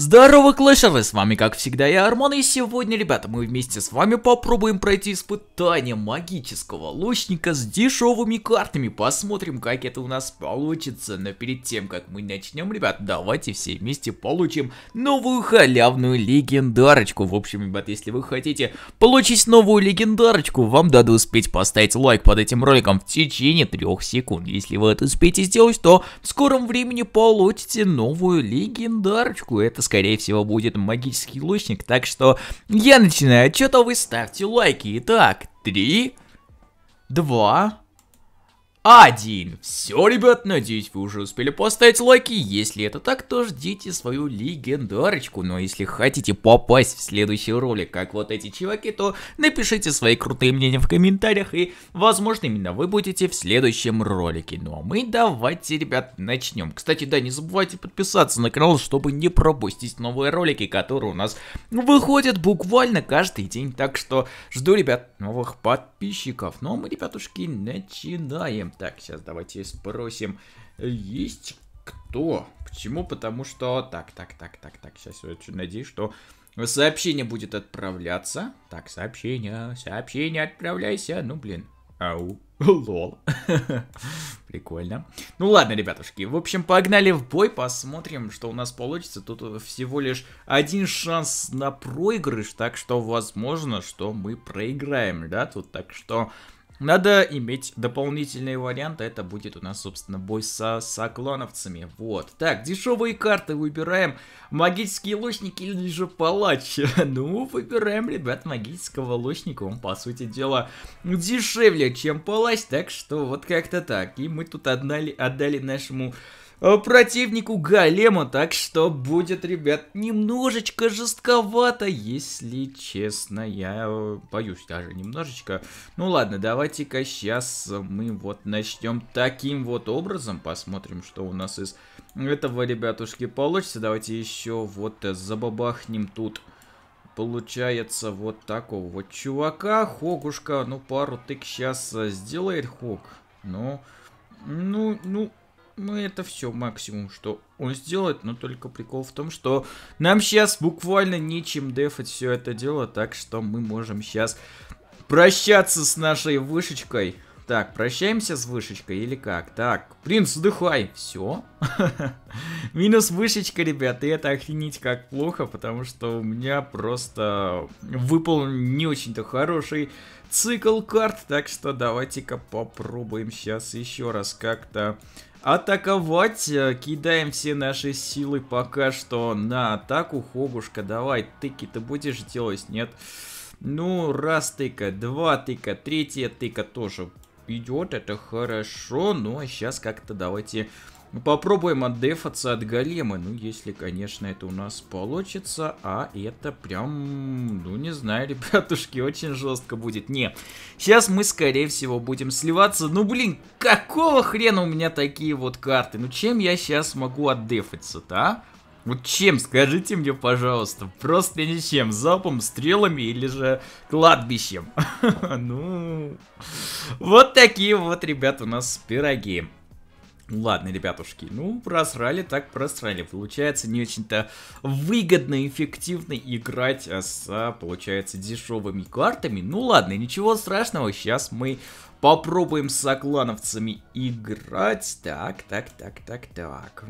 Здорово, клэшеры, с вами как всегда я, Армон, и сегодня, ребята, мы вместе с вами попробуем пройти испытание магического лучника с дешевыми картами. Посмотрим, как это у нас получится, но перед тем, как мы начнем, ребят, давайте все вместе получим новую халявную легендарочку. В общем, ребят, если вы хотите получить новую легендарочку, вам надо успеть поставить лайк под этим роликом в течение трех секунд. Если вы это успеете сделать, то в скором времени получите новую легендарочку. Это скорее всего, будет магический лучник. Так что я начинаю что-то вы ставьте лайки. Итак, три, два, один. Все, ребят, надеюсь, вы уже успели поставить лайки. Если это так, то ждите свою легендарочку. Но ну а если хотите попасть в следующий ролик, как вот эти чуваки, то напишите свои крутые мнения в комментариях. И, возможно, именно вы будете в следующем ролике. Ну а мы давайте, ребят, начнем. Кстати, да, не забывайте подписаться на канал, чтобы не пропустить новые ролики, которые у нас выходят буквально каждый день. Так что жду, ребят, новых подписчиков. Ну а мы, ребятушки, начинаем. Так, сейчас давайте спросим, есть кто? Почему? Потому что... Так, так, так, так, так, сейчас очень надеюсь, что сообщение будет отправляться. Так, сообщение, сообщение, отправляйся. Ну, блин, ау. Лол. Прикольно. Ну ладно, ребятушки. В общем, погнали в бой, посмотрим, что у нас получится. Тут всего лишь один шанс на проигрыш, так что возможно, что мы проиграем, да? Тут так что надо иметь дополнительные варианты, это будет у нас, собственно, бой со соклановцами, вот. Так, дешевые карты выбираем, магические лучники или же палач? ну, выбираем, ребят, магического лучника, он, по сути дела, дешевле, чем палач, так что вот как-то так. И мы тут отдали, отдали нашему Э, противнику Голема, так что будет, ребят, немножечко жестковато, если честно, я э, боюсь даже немножечко. Ну ладно, давайте-ка сейчас мы вот начнем таким вот образом, посмотрим, что у нас из этого, ребятушки, получится. Давайте еще вот э, забабахнем тут получается вот такого вот чувака. Хогушка, ну пару тык сейчас сделает Хог. Ну, ну, ну, ну, это все максимум, что он сделает, но только прикол в том, что нам сейчас буквально нечем дефать все это дело, так что мы можем сейчас прощаться с нашей вышечкой. Так, прощаемся с вышечкой или как? Так, принц, отдыхай. Все. Минус вышечка, ребята, и это охренеть как плохо, потому что у меня просто выпал не очень-то хороший цикл карт, так что давайте-ка попробуем сейчас еще раз как-то атаковать. Э, кидаем все наши силы пока что на атаку. Хобушка, давай, тыки ты будешь делать? Нет. Ну, раз тыка, два тыка, третья тыка тоже идет, это хорошо. Ну, а сейчас как-то давайте мы попробуем отдефаться от Големы, Ну, если, конечно, это у нас получится. А это прям, ну, не знаю, ребятушки, очень жестко будет. Не, сейчас мы, скорее всего, будем сливаться. Ну, блин, какого хрена у меня такие вот карты? Ну, чем я сейчас могу отдефаться-то, а? Вот чем, скажите мне, пожалуйста. Просто ничем. запом, стрелами или же кладбищем. Ну, вот такие вот, ребят, у нас пироги. Ну ладно, ребятушки, ну, просрали так просрали. Получается, не очень-то выгодно, эффективно играть а с, получается, дешевыми картами. Ну, ладно, ничего страшного, сейчас мы Попробуем с оклановцами играть. Так, так, так, так, так.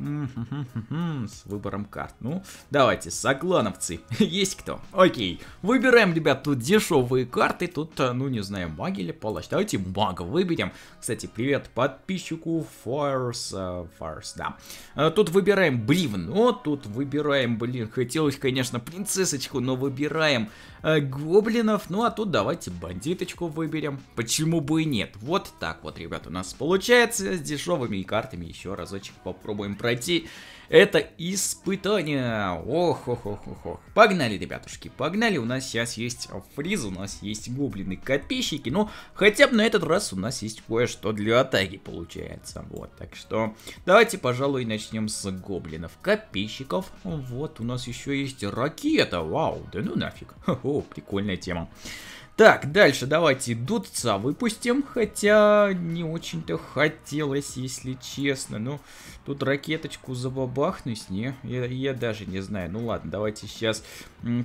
С выбором карт. Ну, давайте, соклановцы. Есть кто? Окей. Выбираем, ребят, тут дешевые карты. Тут, э, ну, не знаю, маг или палач. Давайте мага выберем. Кстати, привет подписчику Фарс. Э, Фарс, да. Э, тут выбираем бревно. Тут выбираем, блин, хотелось, конечно, принцессочку, но выбираем гоблинов. Ну, а тут давайте бандиточку выберем. Почему бы и не нет. Вот так вот, ребят, у нас получается с дешевыми картами еще разочек попробуем пройти это испытание. Ох, ох, ох, ох, ох. Погнали, ребятушки, погнали. У нас сейчас есть фриз, у нас есть гоблины-копейщики. Ну, хотя бы на этот раз у нас есть кое-что для атаки, получается. Вот, так что давайте, пожалуй, начнем с гоблинов-копейщиков. Вот, у нас еще есть ракета. Вау, да ну нафиг. О, прикольная тема. Так, дальше давайте Дудца выпустим, хотя не очень-то хотелось, если честно. Ну, тут ракеточку забабахнусь, не? Я, я даже не знаю. Ну ладно, давайте сейчас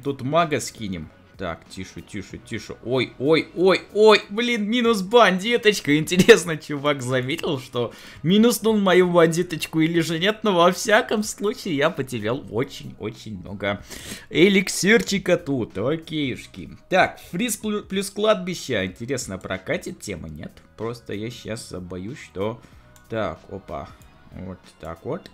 тут мага скинем. Так, тише, тише, тише. Ой, ой, ой, ой, блин, минус бандиточка. Интересно, чувак заметил, что минуснул мою бандиточку или же нет, но во всяком случае я потерял очень-очень много эликсирчика тут. Окейшки. Так, фриз плюс кладбище. Интересно, прокатит тема? Нет. Просто я сейчас боюсь, что... Так, опа. Вот так вот.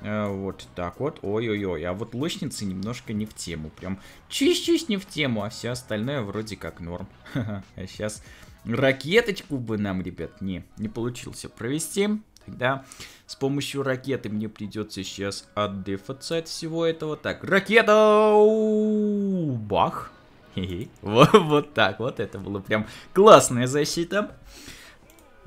Э, вот так вот. Ой-ой-ой. А вот лучницы немножко не в тему. Прям чуть-чуть не в тему, а все остальное вроде как норм. А сейчас ракеточку бы нам, ребят, не, не получился провести. Тогда с помощью ракеты мне придется сейчас отдефаться от всего этого. Так, ракета! Бах! вот так вот. Это было прям классная защита.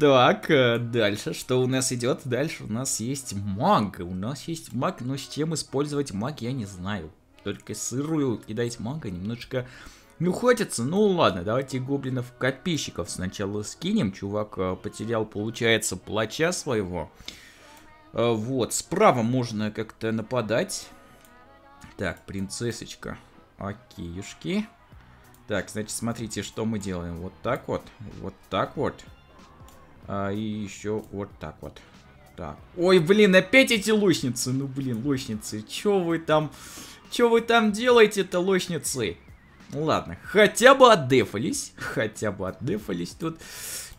Так, э, дальше, что у нас идет? Дальше у нас есть маг. У нас есть маг, но с чем использовать маг я не знаю. Только сырую кидать мага немножко не ухватится. Ну ладно, давайте гоблинов-копейщиков сначала скинем. Чувак э, потерял, получается, плача своего. Э, вот, справа можно как-то нападать. Так, принцессочка. Окейушки. Так, значит, смотрите, что мы делаем. Вот так вот, вот так вот. А, и еще вот так вот. Так. Ой, блин, опять эти лучницы. Ну, блин, лучницы, че вы там... че вы там делаете-то, лучницы? Ну, ладно, хотя бы отдефались. Хотя бы отдефались тут.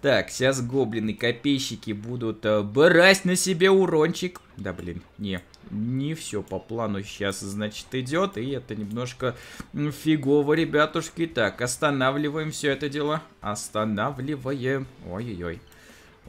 Так, сейчас гоблины-копейщики будут э, брать на себе урончик. Да, блин, не, не все по плану сейчас, значит, идет. И это немножко фигово, ребятушки. Так, останавливаем все это дело. Останавливаем. Ой-ой-ой.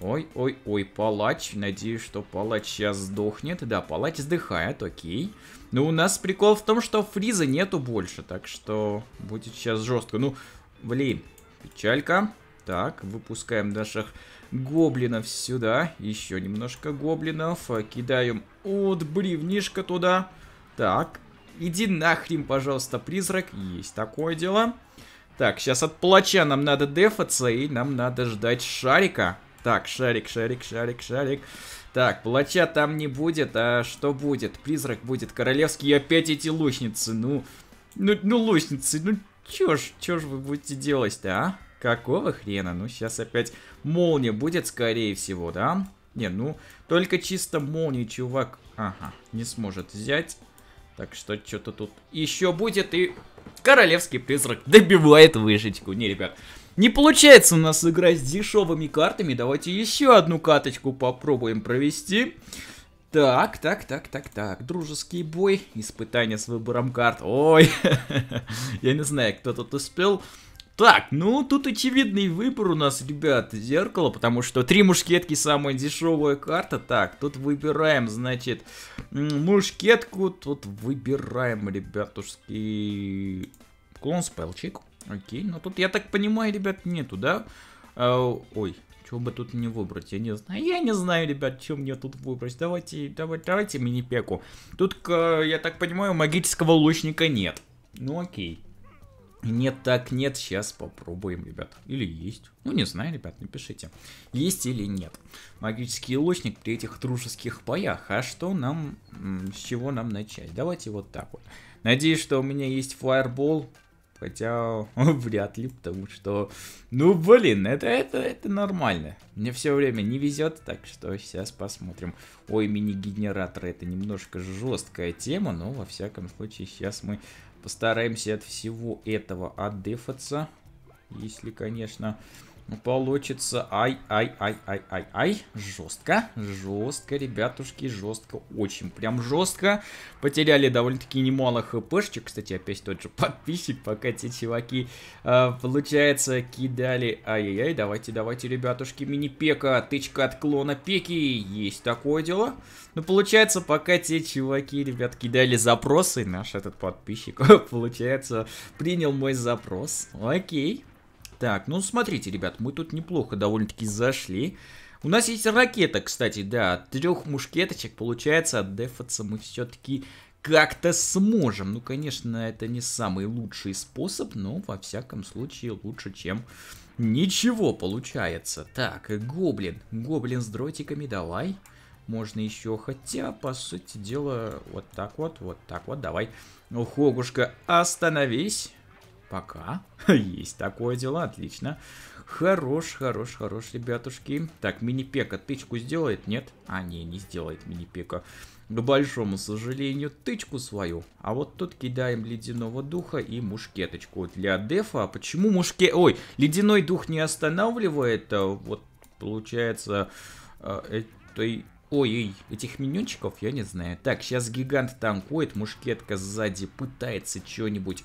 Ой-ой-ой, палач. Надеюсь, что палач сейчас сдохнет. Да, палач сдыхает, окей. Но у нас прикол в том, что фриза нету больше. Так что будет сейчас жестко. Ну, блин, печалька. Так, выпускаем наших гоблинов сюда. Еще немножко гоблинов. Кидаем от бревнишка туда. Так, иди нахрен, пожалуйста, призрак. Есть такое дело. Так, сейчас от палача нам надо дефаться, и нам надо ждать шарика. Так, шарик, шарик, шарик, шарик. Так, палача там не будет, а что будет? Призрак будет, королевский, и опять эти лучницы. Ну, ну, ну лучницы, ну чё ж, чё ж вы будете делать-то, а? Какого хрена? Ну, сейчас опять молния будет, скорее всего, да? Не, ну, только чисто молния, чувак, ага, не сможет взять. Так что что-то тут еще будет, и королевский призрак добивает выжечку. Не, ребят, не получается у нас играть с дешевыми картами. Давайте еще одну каточку попробуем провести. Так, так, так, так, так. Дружеский бой. Испытание с выбором карт. Ой, я не знаю, кто тут успел. Так, ну тут очевидный выбор у нас, ребят, зеркало, потому что три мушкетки самая дешевая карта. Так, тут выбираем, значит, мушкетку. Тут выбираем, ребятушки, клон спелчик. Окей, но ну тут, я так понимаю, ребят, нету, да? А, ой, чего бы тут мне выбрать? Я не знаю. Я не знаю, ребят, что мне тут выбрать. Давайте, давайте, давайте мини-пеку. Тут, я так понимаю, магического лучника нет. Ну окей. Нет, так нет, сейчас попробуем, ребят. Или есть. Ну, не знаю, ребят, напишите. Есть или нет. Магический лучник при этих дружеских боях. А что нам, с чего нам начать? Давайте вот так вот. Надеюсь, что у меня есть фаербол хотя вряд ли, потому что, ну блин, это, это, это нормально. Мне все время не везет, так что сейчас посмотрим. Ой, мини-генераторы, это немножко жесткая тема, но во всяком случае сейчас мы постараемся от всего этого отдыхаться, если, конечно, ну, получится ай-ай-ай-ай-ай-ай. Жестко, жестко, ребятушки, жестко, очень прям жестко. Потеряли довольно-таки немало хпшечек. Кстати, опять тот же подписчик, пока те чуваки, э, получается, кидали. Ай-яй-яй, давайте, давайте, ребятушки, мини-пека, тычка от клона пеки. Есть такое дело. Ну, получается, пока те чуваки, ребят, кидали запросы, наш этот подписчик, получается, принял мой запрос. Окей, так, ну смотрите, ребят, мы тут неплохо довольно-таки зашли. У нас есть ракета, кстати, да, от трех мушкеточек, получается, отдефаться мы все-таки как-то сможем. Ну, конечно, это не самый лучший способ, но, во всяком случае, лучше, чем ничего получается. Так, гоблин, гоблин с дротиками, давай. Можно еще, хотя, по сути дела, вот так вот, вот так вот, давай. Ну, Хогушка, остановись. Пока. Есть такое дело, отлично. Хорош, хорош, хорош, ребятушки. Так, мини-пека тычку сделает? Нет? А, не, не сделает мини-пека. К большому сожалению, тычку свою. А вот тут кидаем ледяного духа и мушкеточку для дефа. А почему мушке... Ой, ледяной дух не останавливает, а вот получается... А, этой... Ой-ой, этих миньончиков я не знаю. Так, сейчас гигант танкует, мушкетка сзади пытается что-нибудь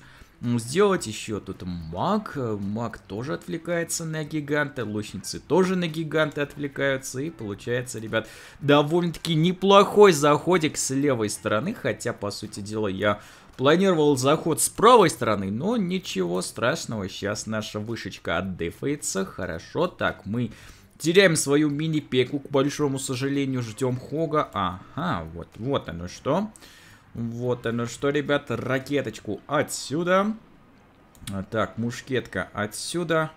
сделать. Еще тут маг. Маг тоже отвлекается на гиганта. Лучницы тоже на гиганты отвлекаются. И получается, ребят, довольно-таки неплохой заходик с левой стороны. Хотя, по сути дела, я планировал заход с правой стороны, но ничего страшного. Сейчас наша вышечка отдыфается. Хорошо, так, мы... Теряем свою мини-пеку, к большому сожалению, ждем Хога. Ага, вот, вот оно что. Вот оно что, ребят, ракеточку отсюда. А, так, мушкетка отсюда.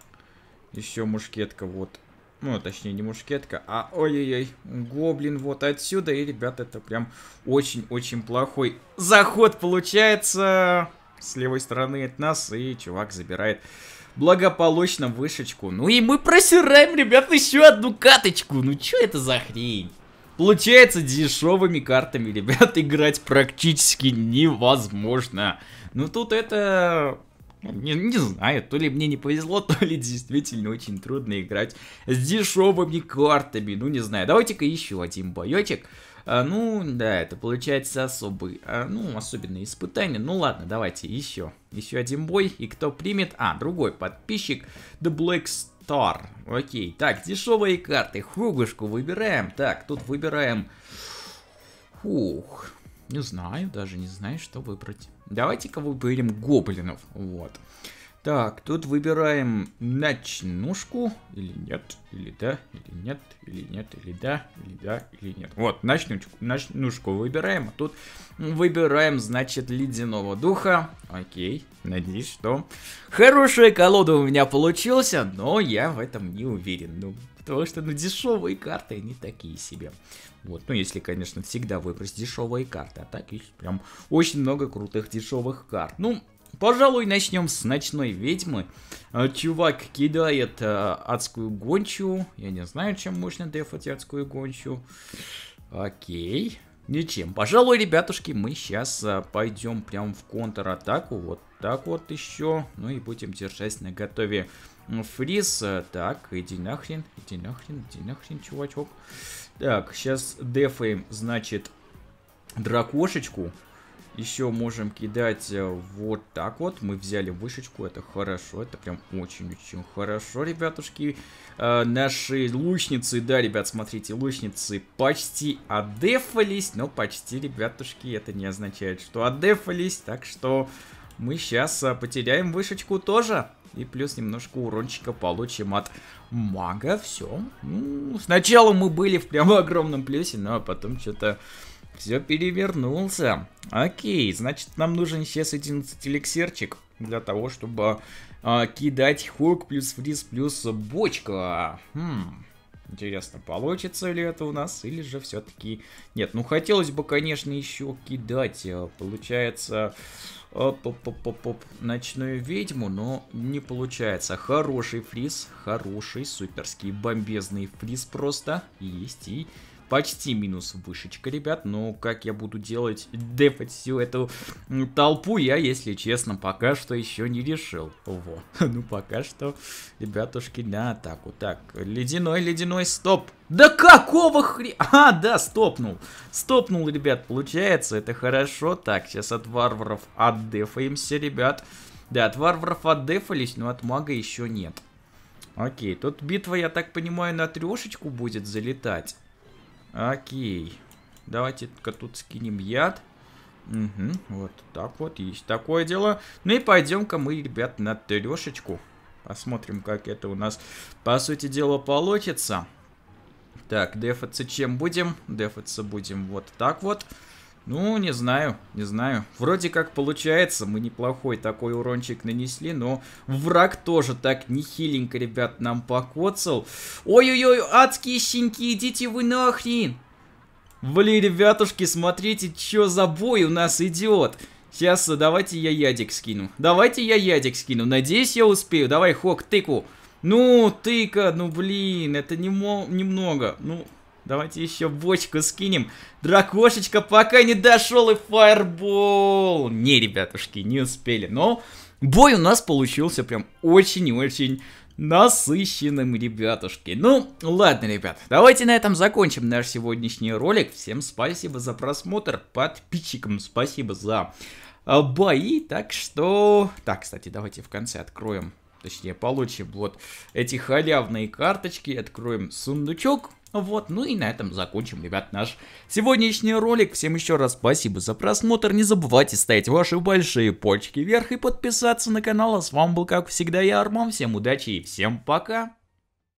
Еще мушкетка вот. Ну, точнее, не мушкетка, а ой-ой-ой, гоблин вот отсюда. И, ребят, это прям очень-очень плохой заход получается с левой стороны от нас. И чувак забирает благополучно вышечку. Ну и мы просираем, ребят, еще одну каточку. Ну, что это за хрень? Получается, дешевыми картами, ребят, играть практически невозможно. Ну тут это... Не, не знаю, то ли мне не повезло, то ли действительно очень трудно играть с дешевыми картами. Ну не знаю, давайте-ка еще один боечек. А, ну, да, это получается особый, а, ну, особенное испытание. Ну, ладно, давайте еще. Еще один бой. И кто примет? А, другой подписчик. The Black Тар. Окей. Так, дешевые карты. Хугушку выбираем. Так, тут выбираем... Фух. Не знаю, даже не знаю, что выбрать. Давайте-ка выберем гоблинов. Вот. Так, тут выбираем ночнушку, или нет, или да, или нет, или нет, или да, или да, или нет. Вот, ночнушку, ночнушку выбираем, а тут выбираем, значит, ледяного духа. Окей, надеюсь, что... Хорошая колода у меня получился, но я в этом не уверен. Ну, потому что, ну, дешевые карты, они такие себе. Вот, ну, если, конечно, всегда выбрать дешевые карты, а так есть прям очень много крутых дешевых карт. Ну, Пожалуй, начнем с ночной ведьмы. Э, чувак кидает э, адскую гончу. Я не знаю, чем можно дефать адскую гончу. Окей. Ничем. Пожалуй, ребятушки, мы сейчас э, пойдем прям в контратаку. Вот так вот еще. Ну и будем держать на готове фриз. Э, так, иди нахрен, иди нахрен, иди нахрен, чувачок. Так, сейчас дефаем, значит, дракошечку. Еще можем кидать э, вот так вот. Мы взяли вышечку, это хорошо, это прям очень-очень хорошо, ребятушки. Э, наши лучницы, да, ребят, смотрите, лучницы почти одефались, но почти, ребятушки, это не означает, что одефались, так что мы сейчас э, потеряем вышечку тоже. И плюс немножко урончика получим от мага. Все. Ну, сначала мы были в прямо огромном плюсе, но потом что-то все перевернулся. Окей, значит нам нужен сейчас 11 эликсирчик для того, чтобы э, кидать хук плюс фриз плюс бочка. Хм. Интересно, получится ли это у нас, или же все-таки... Нет, ну хотелось бы, конечно, еще кидать, э, получается, оп -оп -оп -оп -оп, ночную ведьму, но не получается. Хороший фриз, хороший, суперский, бомбезный фриз просто есть и... Почти минус вышечка, ребят, но как я буду делать, дефать всю эту толпу, я, если честно, пока что еще не решил. Во, ну пока что, ребятушки, на атаку. Так, ледяной, ледяной, стоп! Да какого хрена? А, да, стопнул. Стопнул, ребят, получается, это хорошо. Так, сейчас от варваров отдефаемся, ребят. Да, от варваров отдефались, но от мага еще нет. Окей, тут битва, я так понимаю, на трешечку будет залетать. Окей. Давайте-ка тут скинем яд. Угу, вот так вот, есть такое дело. Ну и пойдем-ка мы, ребят, на трешечку. Посмотрим, как это у нас, по сути дела, получится. Так, дефаться чем будем? Дефаться будем вот так вот. Вот. Ну, не знаю, не знаю. Вроде как получается, мы неплохой такой урончик нанесли, но враг тоже так нехиленько, ребят, нам покоцал. Ой-ой-ой, адские щенки, идите вы нахрен! Блин, ребятушки, смотрите, что за бой у нас идет. Сейчас э, давайте я ядик скину. Давайте я ядик скину. Надеюсь, я успею. Давай, Хок, тыку. Ну, тыка, ну блин, это не немного. Ну, Давайте еще бочку скинем. Дракошечка пока не дошел и фаербол. Не, ребятушки, не успели. Но бой у нас получился прям очень и очень насыщенным, ребятушки. Ну, ладно, ребят, давайте на этом закончим наш сегодняшний ролик. Всем спасибо за просмотр, подписчикам спасибо за а, бои, так что... Так, кстати, давайте в конце откроем, точнее, получим вот эти халявные карточки, откроем сундучок, вот, ну и на этом закончим, ребят, наш сегодняшний ролик. Всем еще раз спасибо за просмотр. Не забывайте ставить ваши большие пальчики вверх и подписаться на канал. А с вами был, как всегда, я, Арман. Всем удачи и всем пока.